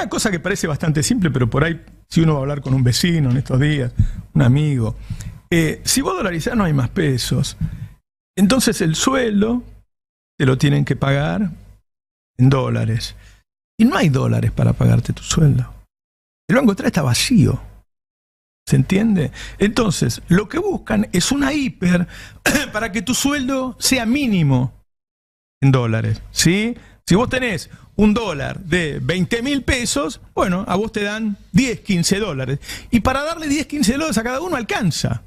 Una cosa que parece bastante simple, pero por ahí, si uno va a hablar con un vecino en estos días, un amigo, eh, si vos dolarizás no hay más pesos. Entonces el sueldo te lo tienen que pagar en dólares. Y no hay dólares para pagarte tu sueldo. El Banco está vacío. ¿Se entiende? Entonces, lo que buscan es una hiper para que tu sueldo sea mínimo en dólares. ¿Sí? Si vos tenés un dólar de 20 mil pesos, bueno, a vos te dan 10, 15 dólares. Y para darle 10, 15 dólares a cada uno alcanza.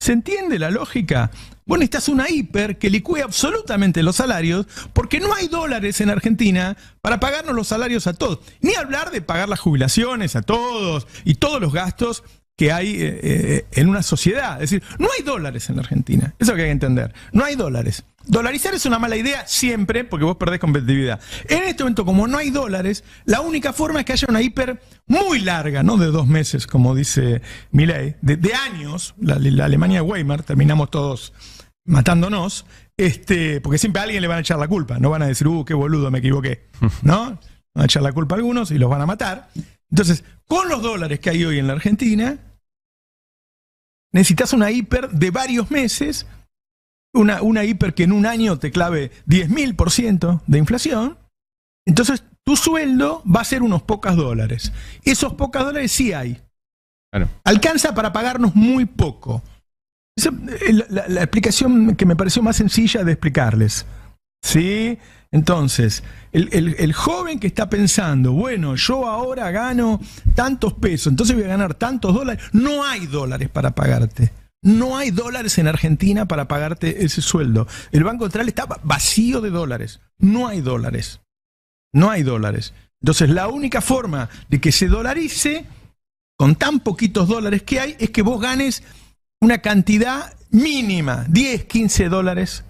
¿Se entiende la lógica? Bueno, estás una hiper que licúe absolutamente los salarios porque no hay dólares en Argentina para pagarnos los salarios a todos. Ni hablar de pagar las jubilaciones a todos y todos los gastos que hay eh, eh, en una sociedad. Es decir, no hay dólares en la Argentina. Eso que hay que entender. No hay dólares. Dolarizar es una mala idea siempre porque vos perdés competitividad. En este momento, como no hay dólares, la única forma es que haya una hiper muy larga, no de dos meses, como dice Milei, de, años, la, Alemania de Weimar, terminamos todos matándonos, este, porque siempre a alguien le van a echar la culpa, no van a decir, uh, qué boludo, me equivoqué, ¿no? Van a echar la culpa a algunos y los van a matar. Entonces, con los dólares que hay hoy en la Argentina, necesitas una hiper de varios meses, una, hiper que en un año te clave 10.000% de inflación. Entonces, tu sueldo va a ser unos pocos dólares. Esos pocos dólares sí hay. Alcanza para pagarnos muy poco. Esa eh, es la explicación que me pareció más sencilla de explicarles. ¿Sí? Entonces, el, joven que está pensando, bueno, yo ahora gano tantos pesos, entonces voy a ganar tantos dólares, no hay dólares para pagarte. No hay dólares en Argentina para pagarte ese sueldo. El Banco Central está vacío de dólares. No hay dólares. No hay dólares. Entonces, la única forma de que se dolarice, con tan poquitos dólares que hay, es que vos ganes una cantidad mínima, 10, 15 dólares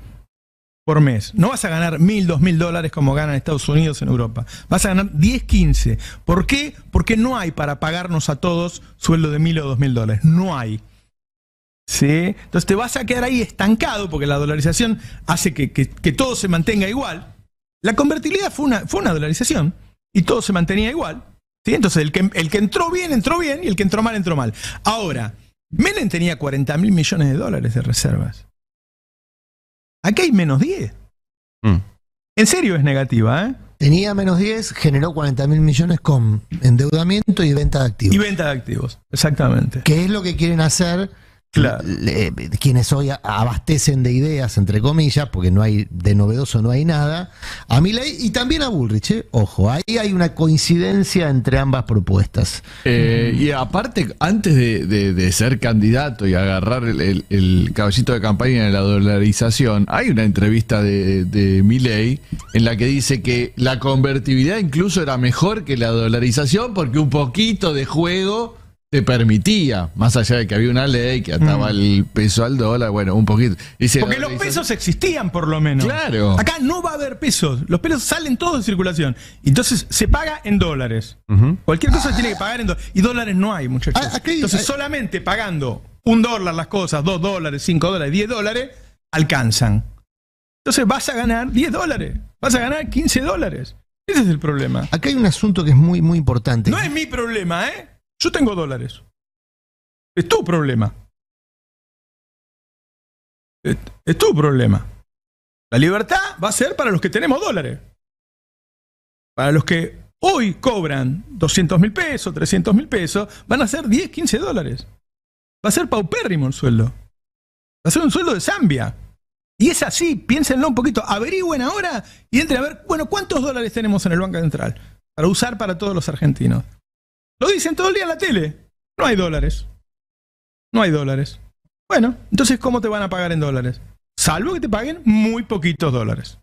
mes. No vas a ganar mil, dos mil dólares como ganan Estados Unidos en Europa. Vas a ganar 10, 15. ¿Por qué? Porque no hay para pagarnos a todos sueldo de mil o dos mil dólares. No hay. ¿Sí? Entonces te vas a quedar ahí estancado porque la dolarización hace que, todo se mantenga igual. La convertibilidad fue una, fue una dolarización y todo se mantenía igual. ¿Sí? Entonces el que, el que entró bien, entró bien y el que entró mal, entró mal. Ahora, Menem tenía 40 mil millones de dólares de reservas. Aquí hay menos 10. Mm. En serio es negativa, ¿eh? Tenía menos 10, generó 40 mil millones con endeudamiento y venta de activos. Y venta de activos, exactamente. ¿Qué es lo que quieren hacer quienes hoy abastecen de ideas, entre comillas, porque no hay de novedoso no hay nada, a Milei y también a Bullrich. ¿eh? Ojo, ahí hay una coincidencia entre ambas propuestas. Eh, y aparte, antes de, ser candidato y agarrar el, el, caballito de campaña de la dolarización, hay una entrevista de, de en la que dice que la convertibilidad incluso era mejor que la dolarización porque un poquito de juego te permitía, más allá de que había una ley que ataba mm. el peso al dólar, bueno, un poquito. Porque los pesos existían por lo menos. Claro. Acá no va a haber pesos, los pesos salen todos de circulación. Entonces se paga en dólares. Cualquier cosa se tiene que pagar en dólares. Y dólares no hay, muchachos. Ah, Entonces solamente pagando un dólar las cosas, dos dólares, cinco dólares, diez dólares, alcanzan. Entonces vas a ganar diez dólares, vas a ganar quince dólares. Ese es el problema. Acá hay un asunto que es muy, muy importante. No es mi problema, ¿eh? Yo tengo dólares. Es tu problema. Es, tu problema. La libertad va a ser para los que tenemos dólares. Para los que hoy cobran 200 mil pesos, 300 mil pesos, van a ser 10, 15 dólares. Va a ser paupérrimo el sueldo. Va a ser un sueldo de Zambia. Y es así, piénsenlo un poquito, averigüen ahora y entren a ver, bueno, ¿cuántos dólares tenemos en el Banco Central para usar para todos los argentinos? Lo dicen todo el día en la tele. No hay dólares. No hay dólares. Bueno, entonces, ¿cómo te van a pagar en dólares? Salvo que te paguen muy poquitos dólares.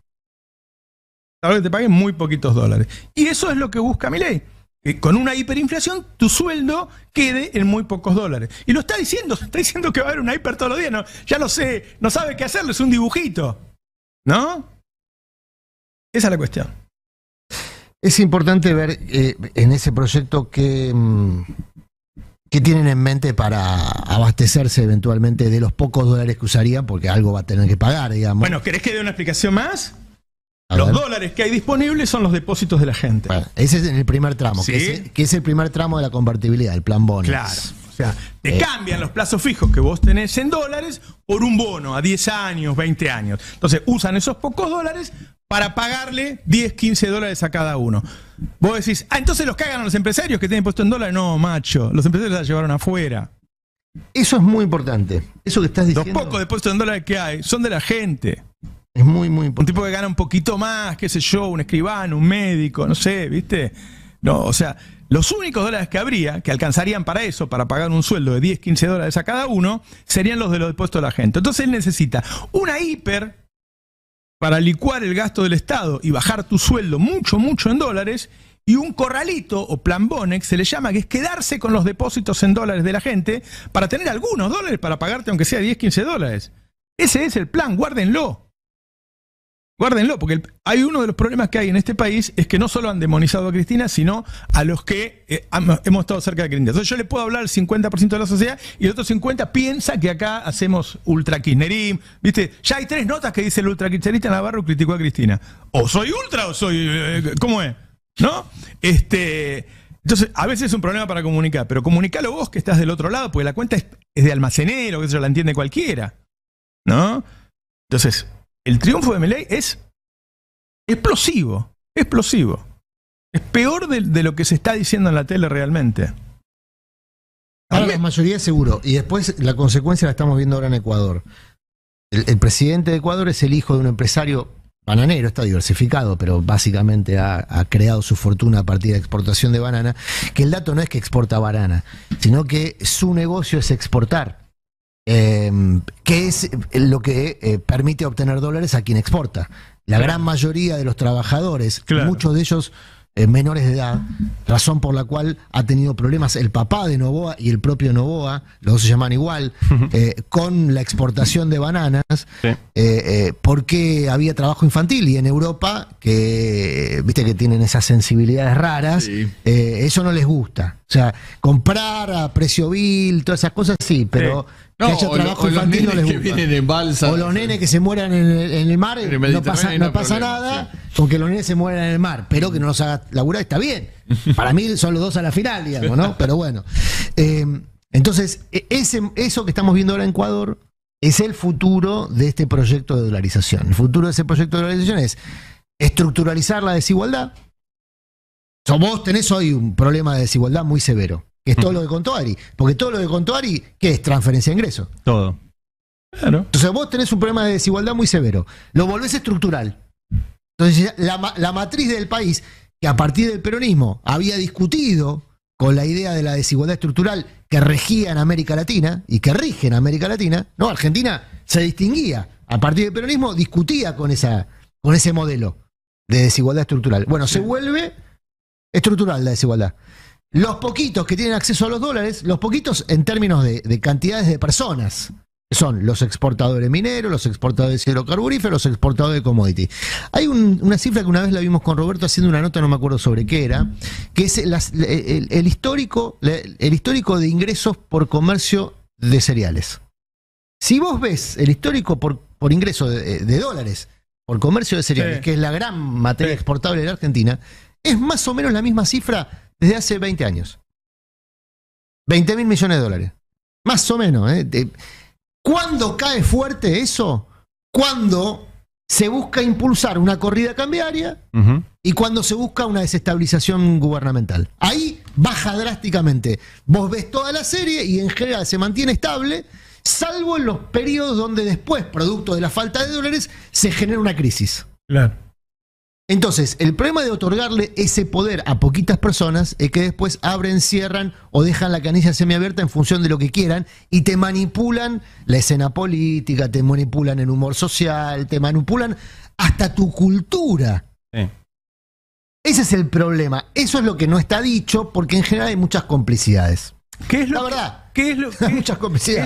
Salvo que te paguen muy poquitos dólares. Y eso es lo que busca mi ley. Que con una hiperinflación tu sueldo quede en muy pocos dólares. Y lo está diciendo, está diciendo que va a haber una hiper todos los días. ya lo sé, no sabe qué hacerlo, es un dibujito. ¿No? Esa es la cuestión. Es importante ver eh, en ese proyecto mm, qué tienen en mente para abastecerse eventualmente de los pocos dólares que usarían, porque algo va a tener que pagar, digamos. Bueno, ¿querés que dé una explicación más? los dólares que hay disponibles son los depósitos de la gente. ese es el primer tramo, que, es, el primer tramo de la convertibilidad, el plan bono. Claro. O sea, te eh. cambian los plazos fijos que vos tenés en dólares por un bono a 10 años, 20 años. Entonces usan esos pocos dólares para pagarle 10, 15 dólares a cada uno. Vos decís, ah, entonces los cagan a los empresarios que tienen puesto en dólares. No, macho, los empresarios la llevaron afuera. Eso es muy importante. Eso que estás diciendo. Los pocos de en dólares que hay son de la gente. Es muy, muy importante. Un tipo que gana un poquito más, qué sé yo, un escribano, un médico, no sé, ¿viste? No, o sea, los únicos dólares que habría, que alcanzarían para eso, para pagar un sueldo de 10, 15 dólares a cada uno, serían los de los puestos de la gente. Entonces él necesita una hiper para licuar el gasto del Estado y bajar tu sueldo mucho, mucho en dólares, y un corralito o plan Bonex se le llama, que es quedarse con los depósitos en dólares de la gente para tener algunos dólares para pagarte aunque sea 10, 15 dólares. Ese es el plan, guárdenlo. Guárdenlo, porque hay uno de los problemas que hay en este país es que no solo han demonizado a Cristina, sino a los que eh, hemos estado cerca de Cristina. Entonces yo le puedo hablar al 50% de la sociedad y el otro 50% piensa que acá hacemos ultra kirchnerismo. ¿Viste? Ya hay tres notas que dice el ultra kirchnerista Navarro criticó a Cristina. O soy ultra o soy. Eh, eh, ¿Cómo es? ¿No? Este. Entonces, a veces es un problema para comunicar, pero comunicalo vos que estás del otro lado, porque la cuenta es, de almacenero, que eso la entiende cualquiera. ¿No? Entonces, el triunfo de Milei es explosivo, explosivo. Es peor de, lo que se está diciendo en la tele realmente. Ahora la mayoría seguro. Y después la consecuencia la estamos viendo ahora en Ecuador. El, presidente de Ecuador es el hijo de un empresario bananero, está diversificado, pero básicamente ha, ha, creado su fortuna a partir de exportación de banana, que el dato no es que exporta banana, sino que su negocio es exportar qué em, que es eh, lo que eh, permite obtener dólares a quien exporta. La gran mayoría de los trabajadores, muchos de ellos eh, menores de edad, razón por la cual ha tenido problemas el papá de Novoa y el propio Novoa, los dos se llaman igual, con la exportación de bananas, porque había trabajo infantil y en Europa, que viste que tienen esas sensibilidades raras, eso no les gusta. O sea, comprar a precio vil, todas esas cosas sí, pero... No, o los no balsa, o los nenes que se mueran en el, mar, no pasa, nada, con porque los nenes se mueran en el mar, pero que no los haga laburar está bien. Para mí son los dos a la final, digamos, ¿no? Pero bueno. Eh, entonces, e-, ese, eso que estamos viendo ahora en Ecuador es el futuro de este proyecto de dolarización. El futuro de ese proyecto de dolarización es estructuralizar la desigualdad. vos tenés hoy un problema de desigualdad muy severo que es todo lo que contó Ari. Porque todo lo que contó Ari, ¿qué es? Transferencia de ingresos. Todo. Entonces vos tenés un problema de desigualdad muy severo. Lo volvés estructural. Entonces la, la matriz del país, que a partir del peronismo había discutido con la idea de la desigualdad estructural que regía en América Latina y que rige en América Latina, no, Argentina se distinguía. A partir del peronismo discutía con, esa, con ese modelo de desigualdad estructural. Bueno, se vuelve estructural la desigualdad los poquitos que tienen acceso a los dólares, los poquitos en términos de, cantidades de personas, son los exportadores mineros, los exportadores de hidrocarburíferos, los exportadores de commodities. Hay una cifra que una vez la vimos con Roberto haciendo una nota, no me acuerdo sobre qué era, que es el, histórico, el histórico de ingresos por comercio de cereales. Si vos ves el histórico por, por ingreso de, dólares, por comercio de cereales, que es la gran materia exportable de la Argentina, es más o menos la misma cifra desde hace 20 años. 20 mil millones de dólares. Más o menos. ¿eh? ¿Cuándo cae fuerte eso? Cuando se busca impulsar una corrida cambiaria y cuando se busca una desestabilización gubernamental. Ahí baja drásticamente. Vos ves toda la serie y en general se mantiene estable, salvo en los periodos donde después, producto de la falta de dólares, se genera una crisis. Claro. Entonces, el problema de otorgarle ese poder a poquitas personas es que después abren, cierran o dejan la canilla semiabierta en función de lo que quieran y te manipulan la escena política, te manipulan el humor social, te manipulan hasta tu cultura. Ese es el problema. Eso es lo que no está dicho porque en general hay muchas complicidades. ¿Qué es lo, verdad. ¿qué es lo, muchas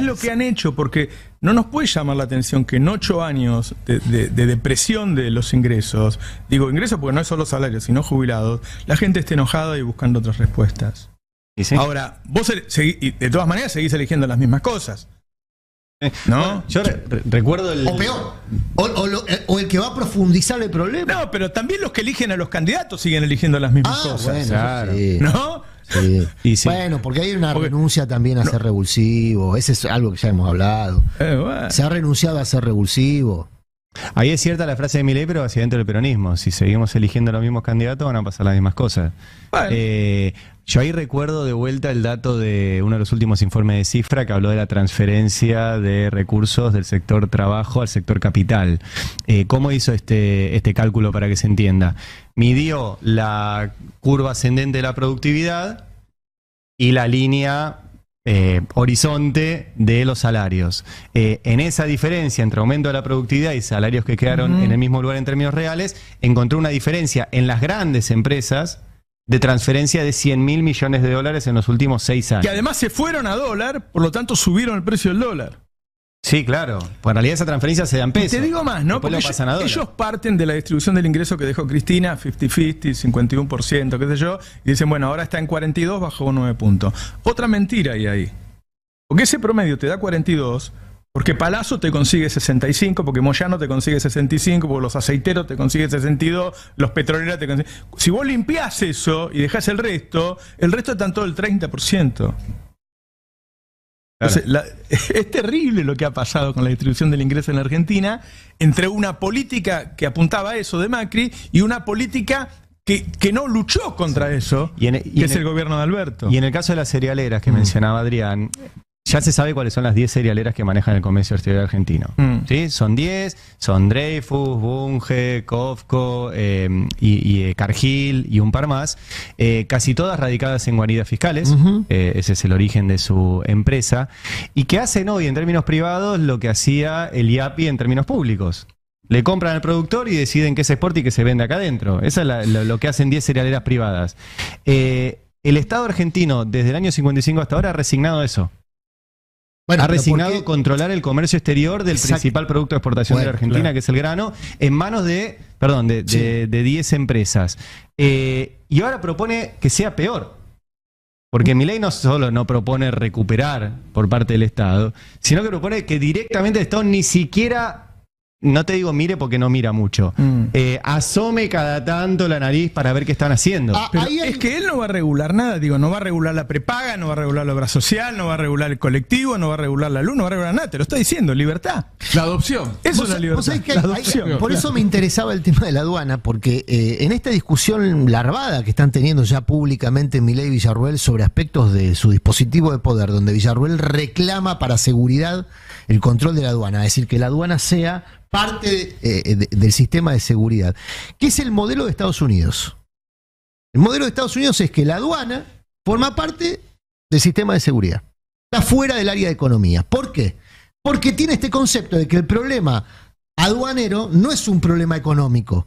lo que han hecho? Porque no nos puede llamar la atención que en ocho años de, depresión de los ingresos, digo ingresos porque no es solo salarios, sino jubilados, la gente esté enojada y buscando otras respuestas. Ahora, vos de todas maneras seguís eligiendo las mismas cosas. ¿No? yo recuerdo el. O peor. Eh, o, el que va a profundizar el problema. No, pero también los que eligen a los candidatos siguen eligiendo las mismas ah, cosas. ¿No? Bueno, porque hay una renuncia también a ser revulsivo. Ese es algo que ya hemos hablado. Eh, Se ha renunciado a ser revulsivo. Ahí es cierta la frase de Milei, pero hacia dentro del peronismo. Si seguimos eligiendo los mismos candidatos, van a pasar las mismas cosas. Eh, yo ahí recuerdo de vuelta el dato de uno de los últimos informes de Cifra que habló de la transferencia de recursos del sector trabajo al sector capital. Eh, ¿Cómo hizo este, este cálculo para que se entienda? Midió la curva ascendente de la productividad y la línea eh, horizonte de los salarios. Eh, en esa diferencia entre aumento de la productividad y salarios que quedaron en el mismo lugar en términos reales, encontré una diferencia en las grandes empresas de transferencia de 100 mil millones de dólares en los últimos seis años. Que además se fueron a dólar, por lo tanto subieron el precio del dólar. Sí, claro. Pues en realidad esa transferencia se dan en pesos. Te digo más, ¿no? Porque ellos, parten de la distribución del ingreso que dejó Cristina, 50-50, 51%, qué sé yo, y dicen, bueno, ahora está en 42, bajó 9 puntos. Otra mentira hay ahí. Porque ese promedio te da 42, porque Palazzo te consigue 65, porque Moyano te consigue 65, porque los aceiteros te consiguen 62, los petroleros te consiguen... Si vos limpiás eso y dejás el resto, el resto está en todo el 30%. es terrible lo que ha pasado con la distribución del ingreso en la Argentina entre una política que apuntaba a eso de Macri y una política que, que no luchó contra eso, e- que es el, e- gobierno de Alberto. Y en el caso de las cerealeras que mm. mencionaba Adrián, ya se sabe cuáles son las 10 cerealeras que manejan el comercio exterior argentino. Mm. Son 10, son Dreyfus, Bunge, Kofco em, y, y eh, Cargill y un par más, eh, casi todas radicadas en guaridas fiscales, eh, ese es el origen de su empresa, y que hacen hoy en términos privados lo que hacía el IAPI en términos públicos. Le compran al productor y deciden qué se exporta y qué se vende acá adentro. Eso es lo, que hacen 10 cerealeras privadas. el Estado argentino, desde el año 55 hasta ahora, ha resignado eso ha resignado controlar el comercio exterior del principal producto de exportación de la Argentina, que es el grano, en manos de, perdón, de 10 empresas. Eh, y ahora propone que sea peor. Porque mi ley no solo no propone recuperar por parte del Estado, sino que propone que directamente el Estado ni siquiera no te digo mire porque no mira mucho. Mm. Eh, asome cada tanto la nariz para ver qué están haciendo. Ah, Pero Es que él no va a regular nada, digo, no va a regular la prepaga, no va a regular la obra social, no va a regular el colectivo, no va a regular la luz, no va a regular nada, te lo está diciendo, libertad. La adopción. Eso es la libertad. por eso me interesaba el tema de la aduana, porque eh, en esta discusión larvada que están teniendo ya públicamente Milei y Villarruel sobre aspectos de su dispositivo de poder, donde Villarruel reclama para seguridad el control de la aduana, es decir, que la aduana sea parte eh, del sistema de seguridad, ¿Qué es el modelo de Estados Unidos. El modelo de Estados Unidos es que la aduana forma parte del sistema de seguridad. Está fuera del área de economía. ¿Por qué? Porque tiene este concepto de que el problema aduanero no es un problema económico.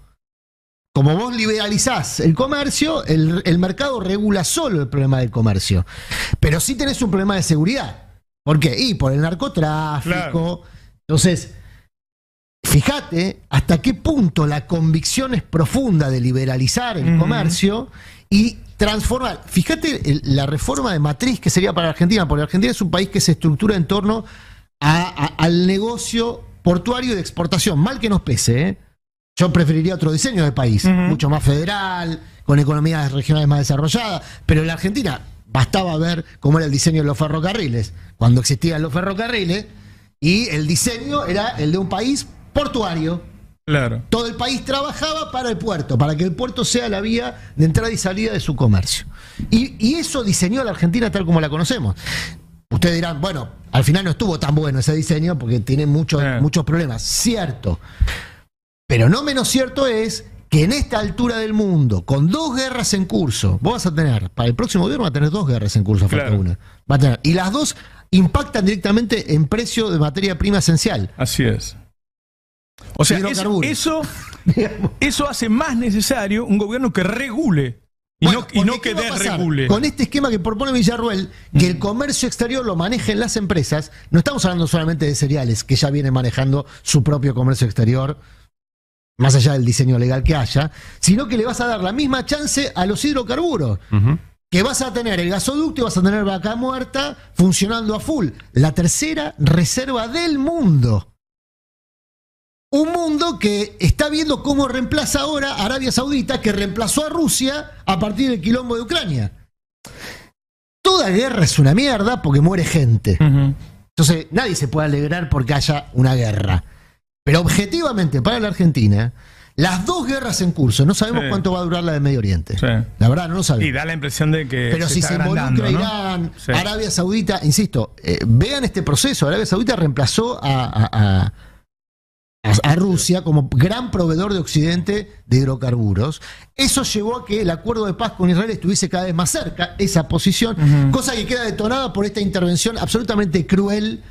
Como vos liberalizás el comercio, el, mercado regula solo el problema del comercio. Pero sí tenés un problema de seguridad. ¿Por qué? Y por el narcotráfico. Entonces, Fíjate hasta qué punto la convicción es profunda de liberalizar el comercio y transformar. Fíjate la reforma de matriz que sería para Argentina, porque Argentina es un país que se estructura en torno al negocio portuario y de exportación. Mal que nos pese, ¿eh? yo preferiría otro diseño de país, mucho más federal, con economías regionales más desarrolladas, pero en la Argentina bastaba ver cómo era el diseño de los ferrocarriles, cuando existían los ferrocarriles, y el diseño era el de un país portuario. Claro. Todo el país trabajaba para el puerto, para que el puerto sea la vía de entrada y salida de su comercio. Y, eso diseñó la Argentina tal como la conocemos. Ustedes dirán, bueno, al final no estuvo tan bueno ese diseño porque tiene muchos, muchos problemas. Cierto. Pero no menos cierto es que en esta altura del mundo, con dos guerras en curso, vos vas a tener, para el próximo gobierno a tener dos guerras en curso, falta una. Va a tener, y las dos impactan directamente en precio de materia prima esencial. Así es. O sea, eso, hace más necesario un gobierno que regule y, no, que desregule. Con este esquema que propone Villarruel, que el comercio exterior lo manejen las empresas, no estamos hablando solamente de cereales, que ya vienen manejando su propio comercio exterior, más allá del diseño legal que haya, sino que le vas a dar la misma chance a los hidrocarburos. Que vas a tener el gasoducto y vas a tener vaca muerta funcionando a full. La tercera reserva del mundo. Un mundo que está viendo cómo reemplaza ahora a Arabia Saudita, que reemplazó a Rusia a partir del quilombo de Ucrania. Toda guerra es una mierda porque muere gente. Entonces, nadie se puede alegrar porque haya una guerra. Pero objetivamente, para la Argentina, las dos guerras en curso, no sabemos cuánto va a durar la de Medio Oriente. La verdad, no lo sabemos. Y da la impresión de que. Pero si se involucra Irán, Arabia Saudita, insisto, eh, vean este proceso. Arabia Saudita reemplazó a a Rusia como gran proveedor de Occidente de hidrocarburos. Eso llevó a que el acuerdo de paz con Israel estuviese cada vez más cerca, esa posición, cosa que queda detonada por esta intervención absolutamente cruel,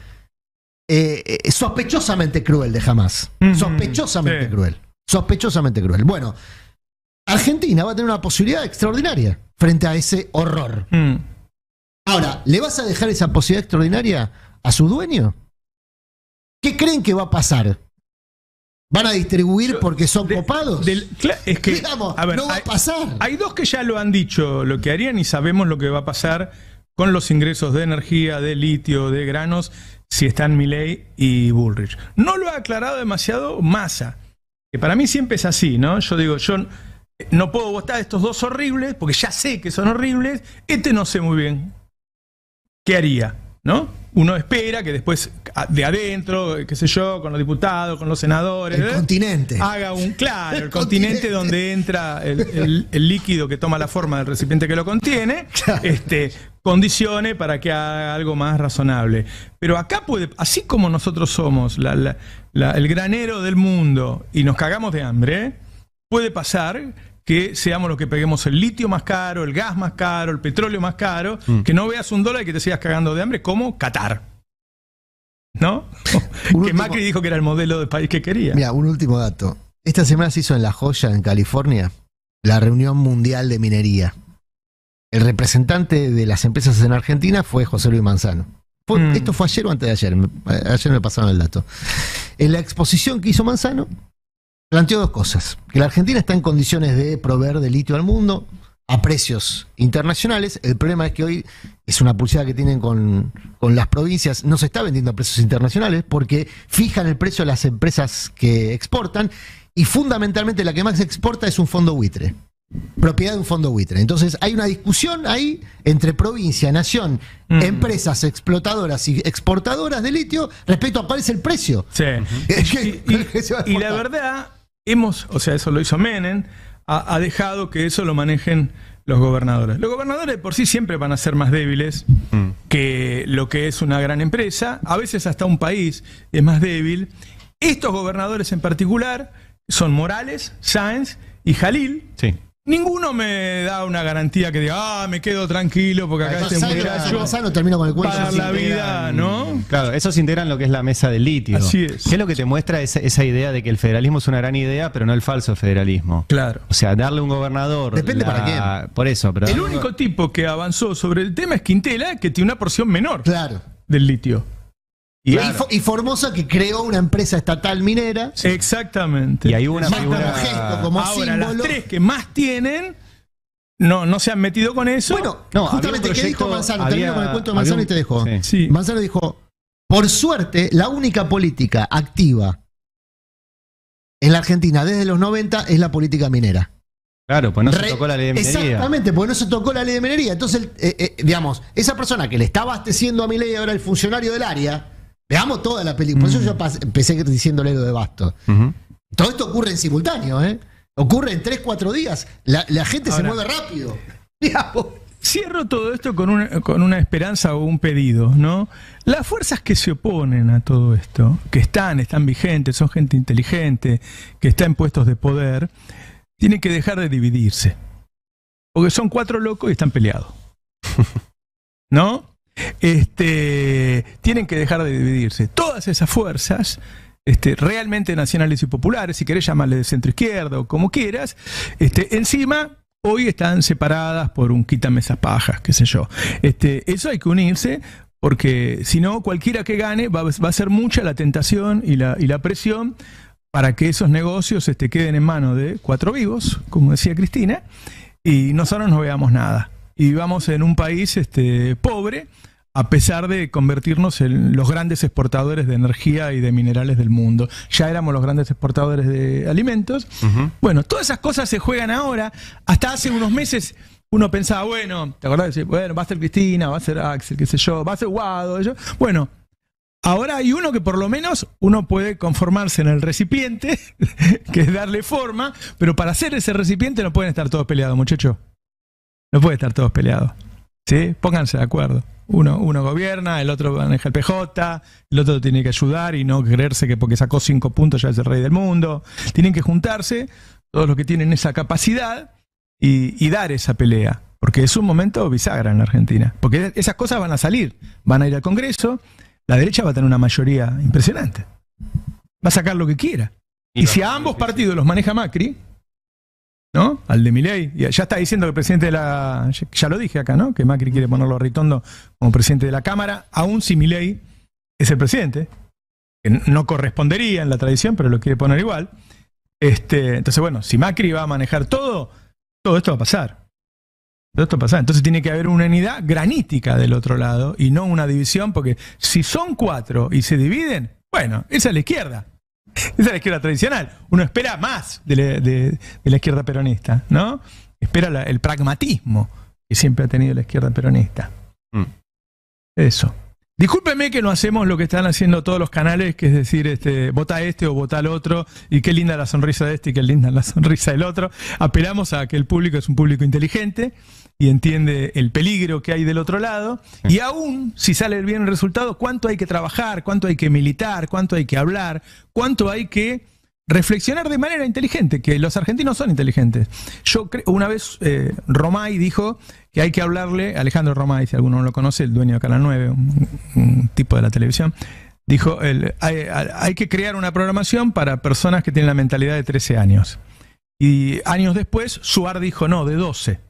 eh, eh, sospechosamente cruel de jamás, Sospechosamente cruel. Sospechosamente cruel. Bueno, Argentina va a tener una posibilidad extraordinaria frente a ese horror. Mm. Ahora, ¿le vas a dejar esa posibilidad extraordinaria a su dueño? ¿Qué creen que va a pasar? van a distribuir porque son copados. que, ver, no va hay, a pasar. Hay dos que ya lo han dicho, lo que harían y sabemos lo que va a pasar con los ingresos de energía, de litio, de granos, si están Miley y Bullrich. No lo ha aclarado demasiado Massa, que para mí siempre es así, ¿no? Yo digo, yo no puedo votar estos dos horribles, porque ya sé que son horribles, este no sé muy bien qué haría, ¿no? uno espera que después de adentro, qué sé yo, con los diputados, con los senadores. El continente. Haga un, claro, el, continente, donde entra el, líquido que toma la forma del recipiente que lo contiene, este, condicione para que haga algo más razonable. Pero acá puede, así como nosotros somos el granero del mundo y nos cagamos de hambre, puede pasar que seamos los que peguemos el litio más caro, el gas más caro, el petróleo más caro, mm. que no veas un dólar y que te sigas cagando de hambre como Qatar. ¿No? que Macri dijo que era el modelo de país que quería. Mira, un último dato. Esta semana se hizo en La Joya, en California, la reunión mundial de minería. El representante de las empresas en Argentina fue José Luis Manzano. Mm. Esto fue ayer o antes de ayer. Ayer me pasaron el dato. En la exposición que hizo Manzano, planteó dos cosas. Que la Argentina está en condiciones de proveer de litio al mundo a precios internacionales. El problema es que hoy es una pulsada que tienen con, con las provincias. No se está vendiendo a precios internacionales porque fijan el precio a las empresas que exportan y fundamentalmente la que más exporta es un fondo buitre propiedad de un fondo buitre. Entonces hay una discusión ahí entre provincia, nación, mm. empresas explotadoras y exportadoras de litio respecto a cuál es el precio. Sí. Eh, y, la verdad, hemos, o sea, eso lo hizo Menem, ha, dejado que eso lo manejen los gobernadores. Los gobernadores por sí siempre van a ser más débiles mm. que lo que es una gran empresa. A veces hasta un país es más débil. Estos gobernadores en particular son Morales, Sáenz y Jalil. Sí Ninguno me da una garantía que diga, ah, me quedo tranquilo porque acá este muchacho no termino con el cuello para la vida, ¿no? Mm, claro, esos integran lo que es la mesa del litio. Así es. ¿Qué es lo que te muestra esa, esa idea de que el federalismo es una gran idea, pero no el falso federalismo? Claro. O sea, darle un gobernador. Depende para quién. Por eso, pero. El único tipo que avanzó sobre el tema es Quintela, que tiene una porción menor. Claro. Del litio. Y, Formosa que creó una empresa estatal minera. Exactamente. Y hay una figura... como gesto, como símbolo. las tres que más tienen no, no se han metido con eso. Bueno, no, justamente, ¿qué dijo Manzano? Termino con el cuento de Manzano y te dejo. Manzano dijo, por suerte, la única política activa en la Argentina desde los 90 es la política minera. Claro, pues no se tocó la ley de minería. Exactamente, porque no se tocó la ley de minería. Entonces, eh, eh, digamos, esa persona que le está abasteciendo a mi ley ahora el funcionario del área le amo toda la película. Por eso mm. yo empecé diciéndole lo de Basto. Todo esto ocurre en simultáneo, ¿eh? Ocurre en 3, 4 días. La, gente se mueve rápido. Cierro todo esto con una, con una esperanza o un pedido, ¿no? Las fuerzas que se oponen a todo esto, que están, están vigentes, son gente inteligente, que está en puestos de poder, tienen que dejar de dividirse. Porque son cuatro locos y están peleados. ¿No? este, tienen que dejar de dividirse. Todas esas fuerzas este, realmente nacionales y populares, si querés llamarle de centro izquierda o como quieras, este, encima hoy están separadas por un quítame esas pajas, qué sé yo. Este, eso hay que unirse porque si no, cualquiera que gane va, a ser mucha la tentación y la, presión para que esos negocios este, queden en manos de cuatro vivos, como decía Cristina, y nosotros no veamos nada y vivamos en un país este, pobre, a pesar de convertirnos en los grandes exportadores de energía y de minerales del mundo. Ya éramos los grandes exportadores de alimentos. Bueno, todas esas cosas se juegan ahora. Hasta hace unos meses uno pensaba, bueno, ¿te acordás? Bueno, va a ser Cristina, va a ser Axel, qué sé yo, va a ser Guado. Bueno, Ahora hay uno que por lo menos uno puede conformarse en el recipiente, que es darle forma, pero para hacer ese recipiente no pueden estar todos peleados, muchachos. No puede estar todos peleados. ¿sí? Pónganse de acuerdo. Uno, uno gobierna, el otro maneja el PJ, el otro tiene que ayudar y no creerse que porque sacó cinco puntos ya es el rey del mundo. Tienen que juntarse, todos los que tienen esa capacidad, y, dar esa pelea. Porque es un momento bisagra en la Argentina. Porque esas cosas van a salir, van a ir al Congreso, la derecha va a tener una mayoría impresionante. Va a sacar lo que quiera. y si a ambos partidos los maneja Macri, ¿no? Al de Milei. Ya está diciendo que el presidente de la. Ya lo dije acá, ¿no? Que Macri quiere ponerlo a Ritondo como presidente de la Cámara, aún si Milei es el presidente. Que no correspondería en la tradición, pero lo quiere poner igual. Este, entonces, bueno, si Macri va a manejar todo, todo esto va a pasar. Todo esto va a pasar. Entonces tiene que haber una unidad granítica del otro lado y no una división, porque si son cuatro y se dividen, bueno, esa es la izquierda. Esa es la izquierda tradicional. Uno espera más de la, izquierda peronista, ¿no? Espera el pragmatismo que siempre ha tenido la izquierda peronista. Mm. Eso. Discúlpeme que no hacemos lo que están haciendo todos los canales, que es decir, este, vota este o vota el otro, y qué linda la sonrisa de este y qué linda la sonrisa del otro. Apelamos a que el público es un público inteligente y entiende el peligro que hay del otro lado. Y aún si sale bien el resultado, cuánto hay que trabajar, cuánto hay que militar, cuánto hay que hablar, cuánto hay que reflexionar de manera inteligente, que los argentinos son inteligentes. Yo creo, una vez eh, Romay dijo que hay que hablarle, Alejandro Romay, si alguno no lo conoce, el dueño de Canal 9, un, tipo de la televisión, dijo, el, hay, hay, que crear una programación para personas que tienen la mentalidad de 13 años. Y años después, Suar dijo, no, de 12.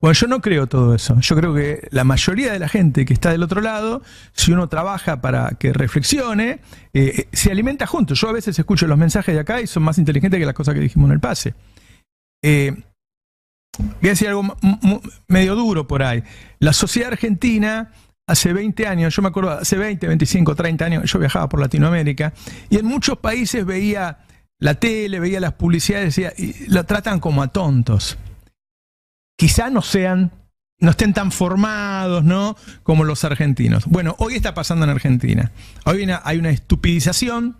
Bueno, yo no creo todo eso. Yo creo que la mayoría de la gente que está del otro lado, si uno trabaja para que reflexione, eh, eh, se alimenta juntos. Yo a veces escucho los mensajes de acá y son más inteligentes que las cosas que dijimos en el pase. Eh, voy a decir algo medio duro por ahí. La sociedad argentina hace 20 años, yo me acuerdo, hace 20, 25, 30 años, yo viajaba por Latinoamérica y en muchos países veía la tele, veía las publicidades y la tratan como a tontos quizá no sean, no estén tan formados, ¿no? Como los argentinos. Bueno, hoy está pasando en Argentina. Hoy hay una, estupidización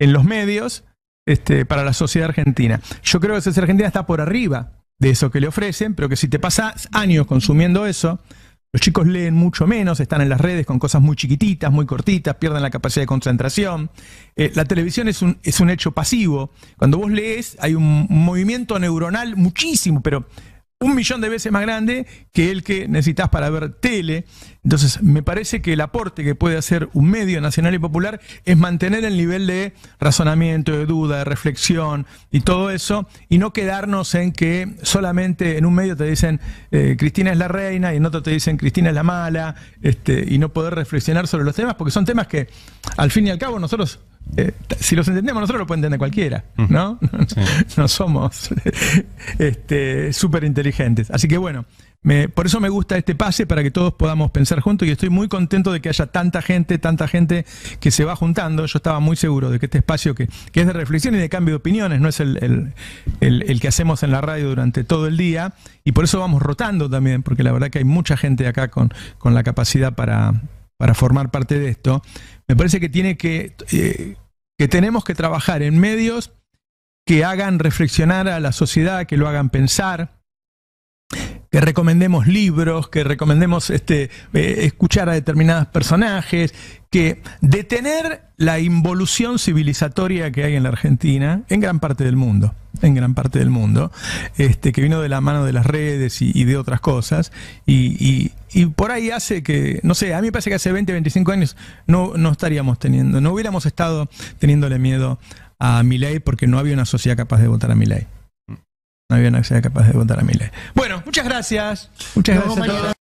en los medios este, para la sociedad argentina. Yo creo que la sociedad argentina está por arriba de eso que le ofrecen, pero que si te pasas años consumiendo eso, los chicos leen mucho menos, están en las redes con cosas muy chiquititas, muy cortitas, pierden la capacidad de concentración. Eh, la televisión es un, es un hecho pasivo. Cuando vos lees hay un movimiento neuronal muchísimo, pero un millón de veces más grande que el que necesitas para ver tele. Entonces, me parece que el aporte que puede hacer un medio nacional y popular es mantener el nivel de razonamiento, de duda, de reflexión y todo eso, y no quedarnos en que solamente en un medio te dicen eh, Cristina es la reina y en otro te dicen Cristina es la mala, este, y no poder reflexionar sobre los temas, porque son temas que al fin y al cabo nosotros eh, si los entendemos nosotros lo puede entender cualquiera, ¿no? No somos súper este, inteligentes. Así que bueno, por eso me gusta este pase, para que todos podamos pensar juntos y estoy muy contento de que haya tanta gente, tanta gente que se va juntando. Yo estaba muy seguro de que este espacio que, es de reflexión y de cambio de opiniones, no es el, que hacemos en la radio durante todo el día y por eso vamos rotando también, porque la verdad que hay mucha gente acá con la capacidad para para formar parte de esto, me parece que tiene que, eh, que tenemos que trabajar en medios que hagan reflexionar a la sociedad, que lo hagan pensar, que recomendemos libros, que recomendemos este, eh, escuchar a determinados personajes, que detener la involución civilizatoria que hay en la Argentina, en gran parte del mundo, en gran parte del mundo, este, que vino de la mano de las redes y, de otras cosas, y, por ahí hace que, no sé, a mí me parece que hace 20, 25 años no, estaríamos teniendo, no hubiéramos estado teniéndole miedo a Milei porque no había una sociedad capaz de votar a Milei. No había una que sea capaz de contar a miles. Bueno, muchas gracias. Muchas gracias a todos.